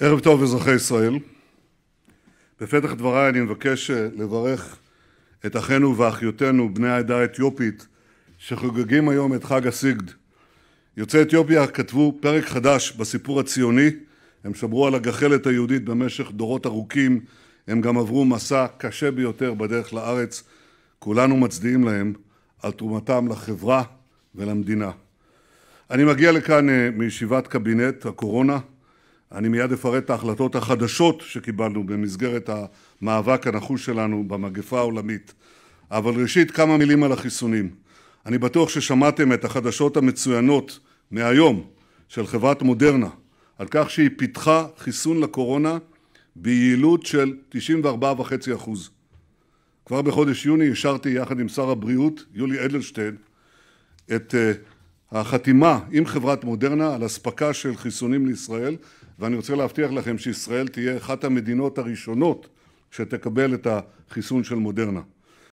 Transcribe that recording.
ערב טוב אזרחי ישראל. בפתח דבריי אני מבקש אה, לברך את אחינו ואחיותינו בני העדה האתיופית שחוגגים היום את חג הסיגד. יוצאי אתיופיה כתבו פרק חדש בסיפור הציוני, הם שברו על הגחלת היהודית במשך דורות ארוכים, הם גם עברו מסע קשה ביותר בדרך לארץ. כולנו מצדיעים להם על תרומתם לחברה ולמדינה. אני מגיע לכאן אה, מישיבת קבינט הקורונה, אני מיד אפרט את ההחלטות החדשות שקיבלנו במסגרת המאבק הנחוש שלנו במגפה העולמית. אבל ראשית, כמה מילים על החיסונים. אני בטוח ששמעתם את החדשות המצוינות מהיום של חברת מודרנה, על כך שהיא פיתחה חיסון לקורונה ביעילות של 94.5%. כבר בחודש יוני אישרתי יחד עם שר הבריאות יולי אדלשטיין את אה, החתימה עם חברת מודרנה על אספקה של חיסונים לישראל ואני רוצה להבטיח לכם שישראל תהיה אחת המדינות הראשונות שתקבל את החיסון של מודרנה.